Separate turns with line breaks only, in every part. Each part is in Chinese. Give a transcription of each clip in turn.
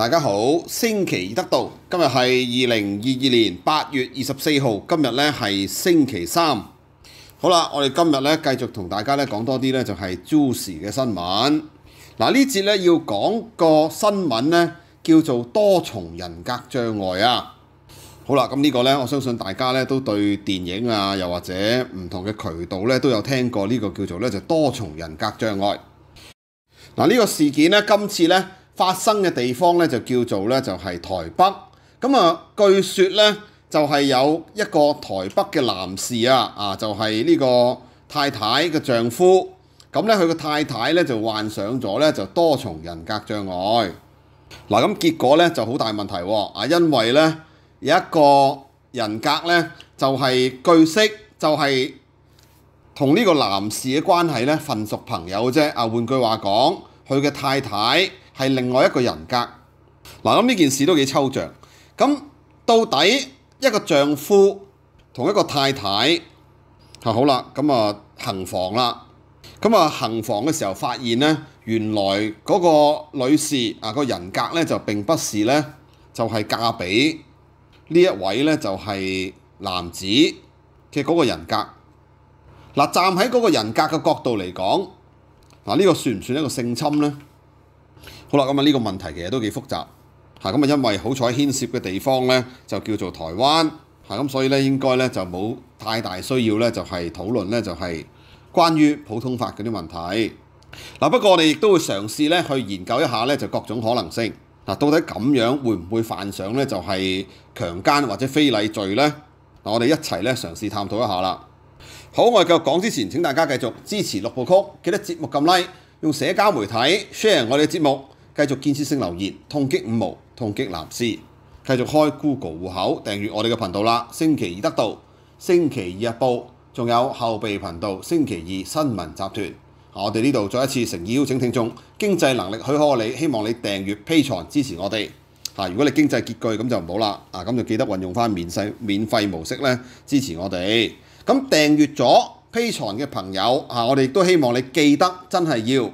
大家好，星期得到，今日系二零二二年八月二十四号，今日咧系星期三。好啦，我哋今日咧继续同大家咧讲多啲咧就系 u e w s 嘅新闻。嗱呢节咧要讲个新闻咧叫做多重人格障碍啊。好啦，咁呢个咧我相信大家咧都对电影啊，又或者唔同嘅渠道咧都有听过呢个叫做咧就多重人格障碍。嗱呢个事件咧今次咧。發生嘅地方咧就叫做咧就係台北咁啊。據說咧就係有一個台北嘅男士啊啊，就係呢個太太嘅丈夫咁咧。佢個太太咧就患上咗咧就多重人格障礙嗱。咁結果咧就好大問題啊，因為咧有一個人格咧就係據悉就係同呢個男士嘅關係咧份屬朋友啫啊。換句話講，佢嘅太太。係另外一個人格嗱，咁呢件事都幾抽象。咁到底一個丈夫同一個太太，嚇好啦，咁啊行房啦，咁啊行房嘅時候發現咧，原來嗰個女士啊個人格咧就並不是咧，就係嫁俾呢一位咧就係男子嘅嗰個人格。嗱，站喺嗰個人格嘅角度嚟講，嗱呢個算唔算一個性侵咧？好啦，咁啊呢個問題其實都幾複雜嚇，咁啊因為好彩牽涉嘅地方咧就叫做台灣嚇，咁所以咧應該咧就冇太大需要咧就係討論咧就係關於普通法嗰啲問題嗱。不過我哋亦都會嘗試咧去研究一下咧就各種可能性嗱，到底咁樣會唔會犯上咧就係強姦或者非禮罪咧？嗱，我哋一齊咧嘗試探討一下啦。好，我哋繼續講之前，請大家繼續支持六部曲，記得節目撳 Like，用社交媒體 share 我哋嘅節目。繼續建設性留言，痛擊五毛，痛擊藍絲，繼續開 Google 户口訂閱我哋嘅頻道啦。星期二得到，星期二日報，仲有後備頻道星期二新聞集團。我哋呢度再一次意邀請聽眾，經濟能力許可你，希望你訂閱披牀支持我哋。如果你經濟拮据咁就唔好啦。啊，咁就記得運用翻免世免費模式咧支持我哋。咁訂閱咗披牀嘅朋友我哋都希望你記得真係要。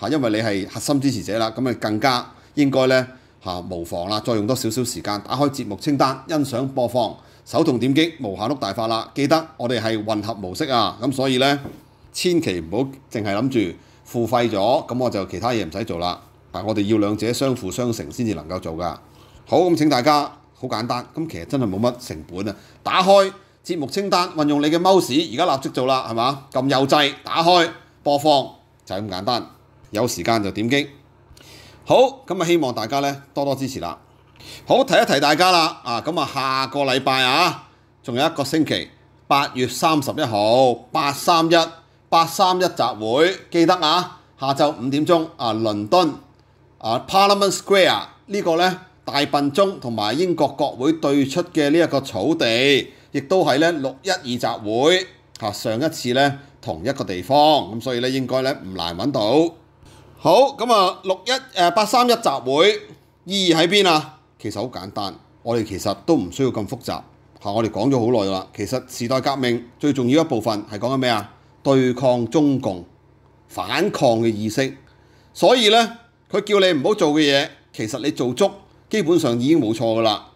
嚇，因為你係核心支持者啦，咁咪更加應該咧嚇無妨啦。再用多少少時間打開節目清單，欣賞播放，手動點擊無限碌大發啦。記得我哋係混合模式啊，咁所以咧千祈唔好淨係諗住付費咗，咁我就其他嘢唔使做啦。但我哋要兩者相輔相成先至能夠做噶。好咁，請大家好簡單咁，其實真係冇乜成本啊！打開節目清單，運用你嘅 mouse，而家立即做啦，係嘛咁幼稚？打開播放就係咁簡單。有時間就點擊，好咁啊！希望大家咧多多支持啦。好提一提大家啦，啊咁啊，下個禮拜啊，仲有一個星期，八月三十一號，八三一，八三一集會，記得啊，下晝五點鐘啊倫敦啊 Parliament Square 呢個咧大笨鐘同埋英國國會對出嘅呢一個草地，亦都係咧六一二集會上一次咧同一個地方，咁所以咧應該咧唔難揾到。好咁啊！六一誒八三一集會意義喺邊啊？其實好簡單，我哋其實都唔需要咁複雜嚇。我哋講咗好耐啦。其實時代革命最重要一部分係講緊咩啊？對抗中共反抗嘅意識。所以呢，佢叫你唔好做嘅嘢，其實你做足，基本上已經冇錯噶啦。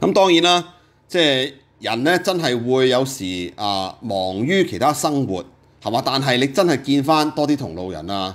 咁當然啦，即係人呢，真係會有時啊忙於其他生活係嘛，但係你真係見翻多啲同路人啊！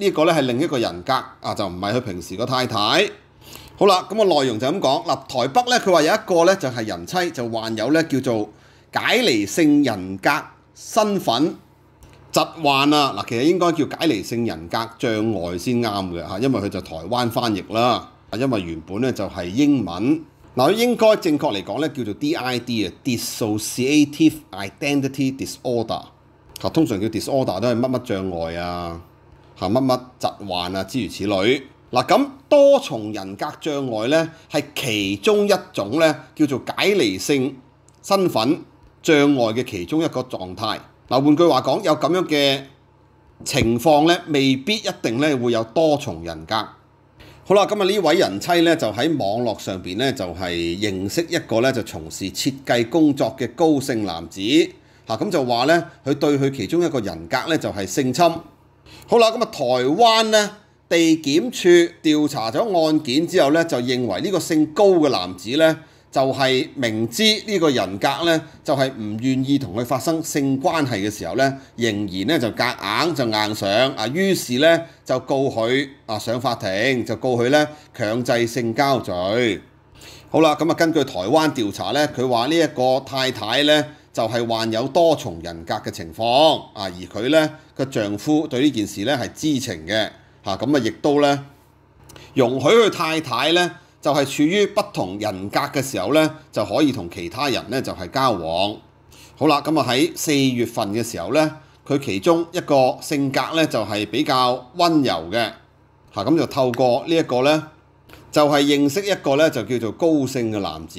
呢一個咧係另一個人格啊，就唔係佢平時個太太。好啦，咁個內容就咁講嗱。台北咧，佢話有一個咧就係人妻就患有咧叫做解離性人格身份疾患啊。嗱，其實應該叫解離性人格障礙先啱嘅嚇，因為佢就台灣翻譯啦。啊，因為原本咧就係英文嗱，應該正確嚟講咧叫做 D.I.D. 啊，Dissoiative c Identity Disorder。啊，通常叫 disorder 都係乜乜障礙啊。嚇乜乜疾患啊之如此類嗱咁多重人格障礙咧係其中一種咧叫做解離性身份障礙嘅其中一個狀態嗱換句話講有咁樣嘅情況咧未必一定咧會有多重人格好啦今日呢位人妻咧就喺網絡上邊咧就係認識一個咧就從事設計工作嘅高姓男子嚇咁就話咧佢對佢其中一個人格咧就係性侵。好啦，咁啊，台灣咧地檢處調查咗案件之後咧，就認為呢個姓高嘅男子咧，就係明知呢個人格咧，就係唔願意同佢發生性關係嘅時候咧，仍然咧就夾硬就硬上啊，於是咧就告佢啊上法庭就告佢咧強制性交罪。好啦，咁啊，根據台灣調查咧，佢話呢一個太太咧。就係患有多重人格嘅情況啊，而佢咧個丈夫對呢件事咧係知情嘅嚇，咁啊亦都咧容許佢太太咧就係處於不同人格嘅時候咧就可以同其他人咧就係交往。好啦，咁啊喺四月份嘅時候咧，佢其中一個性格咧就係比較温柔嘅嚇，咁就透過呢一個咧就係認識一個咧就叫做高盛嘅男子。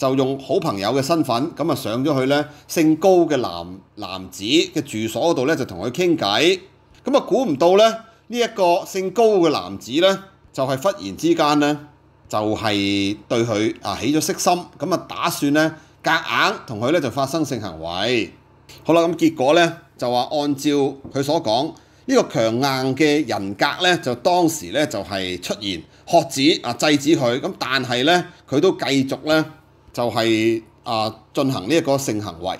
就用好朋友嘅身份咁啊上咗去咧，姓高嘅男男子嘅住所嗰度咧就同佢傾偈。咁啊估唔到咧，呢一個姓高嘅男子咧就係忽然之間咧就係對佢啊起咗色心，咁啊打算咧夾硬同佢咧就發生性行為。好啦，咁結果咧就話按照佢所講，呢個強硬嘅人格咧就當時咧就係出現喝止啊制止佢，咁但係咧佢都繼續咧。就係啊，進行呢一個性行為。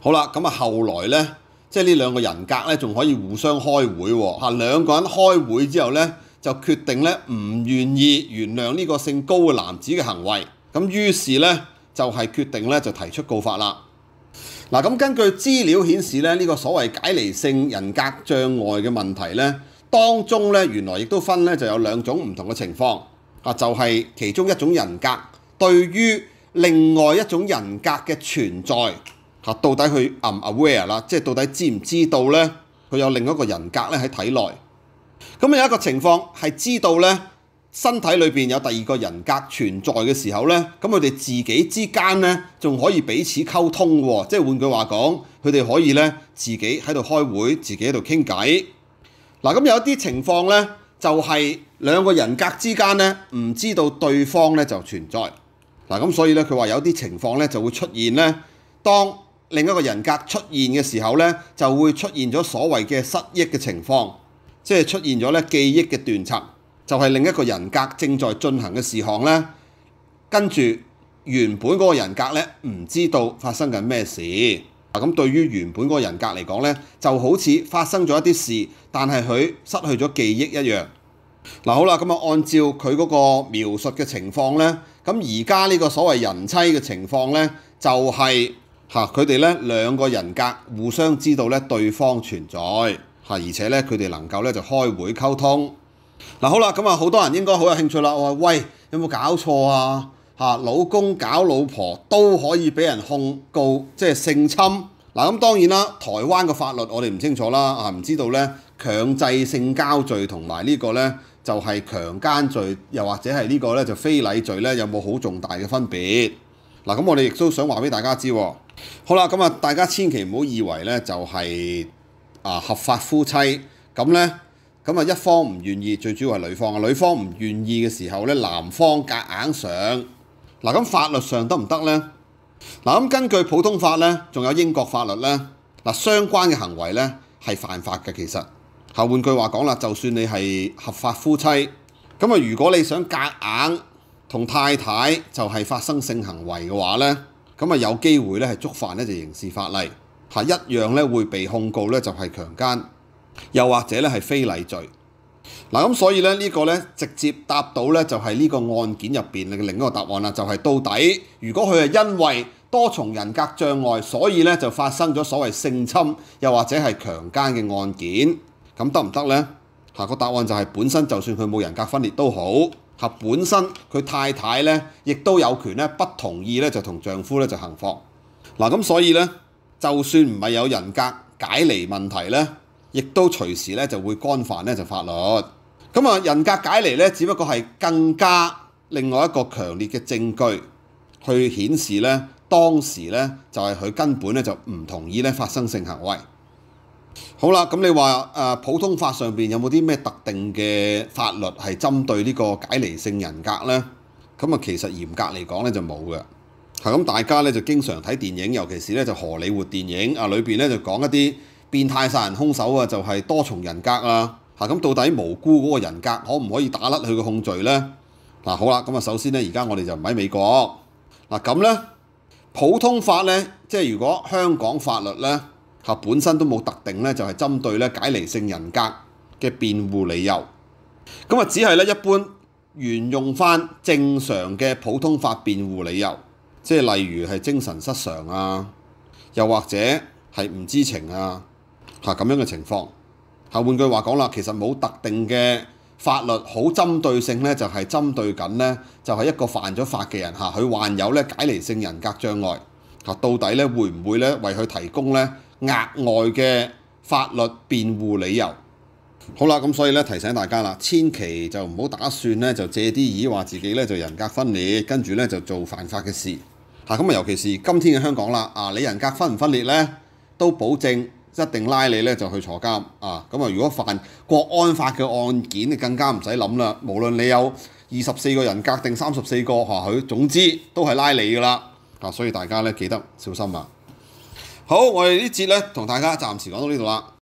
好啦，咁啊，後來咧，即係呢兩個人格咧，仲可以互相開會喎。嚇，兩個人開會之後咧，就決定咧唔願意原諒呢個性高嘅男子嘅行為。咁於是咧就係決定咧就提出告法啦。嗱，咁根據資料顯示咧，呢個所謂解離性人格障礙嘅問題咧，當中咧原來亦都分咧就有兩種唔同嘅情況。啊，就係其中一種人格對於另外一種人格嘅存在嚇，到底佢 aware 啦，即係到底知唔知道咧？佢有另一個人格咧喺體內。咁有一個情況係知道咧，身體裏邊有第二個人格存在嘅時候咧，咁佢哋自己之間咧仲可以彼此溝通喎。即係換句話講，佢哋可以咧自己喺度開會，自己喺度傾偈。嗱咁有一啲情況咧，就係兩個人格之間咧唔知道對方咧就存在。嗱咁，所以咧，佢話有啲情況咧就會出現咧。當另一個人格出現嘅時候咧，就會出現咗所謂嘅失憶嘅情況，即係出現咗咧記憶嘅斷層，就係另一個人格正在進行嘅事項咧。跟住原本嗰個人格咧唔知道發生緊咩事咁對於原本嗰個人格嚟講咧，就好似發生咗一啲事，但係佢失去咗記憶一樣。嗱好啦，咁啊，按照佢嗰個描述嘅情況咧。咁而家呢個所謂人妻嘅情況呢，就係嚇佢哋呢兩個人格互相知道呢對方存在嚇，而且呢，佢哋能夠呢就開會溝通。嗱好啦，咁啊好多人應該好有興趣啦。我話喂，有冇搞錯啊？嚇，老公搞老婆都可以俾人控告，即係性侵。嗱咁當然啦，台灣嘅法律我哋唔清楚啦，啊唔知道呢強制性交罪同埋呢個呢。就係強姦罪，又或者係呢個咧就非禮罪咧，有冇好重大嘅分別？嗱，咁我哋亦都想話俾大家知。好啦，咁啊，大家千祈唔好以為咧就係合法夫妻，咁咧咁啊一方唔願意，最主要係女方啊，女方唔願意嘅時候咧，男方夾硬上。嗱，咁法律上得唔得咧？嗱，咁根據普通法咧，仲有英國法律咧，嗱相關嘅行為咧係犯法嘅，其實。下換句話講啦，就算你係合法夫妻咁啊，如果你想夾硬同太太就係發生性行為嘅話咧，咁啊有機會咧係觸犯咧就刑事法例嚇一樣咧會被控告咧就係強姦，又或者咧係非禮罪嗱。咁所以咧呢個咧直接答到咧就係呢個案件入邊嘅另一個答案啦，就係到底如果佢係因為多重人格障礙，所以咧就發生咗所謂性侵又或者係強姦嘅案件。咁得唔得呢？下個答案就係本身，就算佢冇人格分裂都好，嚇本身佢太太呢亦都有權呢不同意呢就同丈夫呢就行房。嗱咁所以呢，就算唔係有人格解離問題呢，亦都隨時呢就會干犯呢就法律。咁啊，人格解離呢，只不過係更加另外一個強烈嘅證據，去顯示呢當時呢就係佢根本呢就唔同意呢發生性行為。好啦，咁你話誒普通法上邊有冇啲咩特定嘅法律係針對呢個解離性人格咧？咁啊，其實嚴格嚟講咧就冇嘅。嚇咁大家咧就經常睇電影，尤其是咧就荷里活電影啊，裏邊咧就講一啲變態殺人兇手啊，就係多重人格啊。嚇咁到底無辜嗰個人格可唔可以打甩佢個控罪咧？嗱好啦，咁啊首先咧，而家我哋就唔喺美國。嗱咁咧，普通法咧，即係如果香港法律咧。嚇本身都冇特定咧，就係針對咧解離性人格嘅辯護理由，咁啊只係咧一般沿用翻正常嘅普通法辯護理由，即係例如係精神失常啊，又或者係唔知情啊嚇咁樣嘅情況嚇。換句話講啦，其實冇特定嘅法律好針對性咧，就係針對緊咧就係一個犯咗法嘅人嚇，佢患有咧解離性人格障礙嚇，到底咧會唔會咧為佢提供咧？額外嘅法律辯護理由，好啦，咁所以咧提醒大家啦，千祈就唔好打算咧就借啲耳話自己咧就人格分裂，跟住咧就做犯法嘅事。嚇，咁啊尤其是今天嘅香港啦，啊你人格分唔分裂咧，都保證一定拉你咧就去坐監。啊，咁啊如果犯國安法嘅案件你更加唔使諗啦，無論你有二十四個人格定三十四个，或佢總之都係拉你噶啦。啊，所以大家咧記得小心啊！好，我哋呢節呢，同大家暫時講到呢度啦。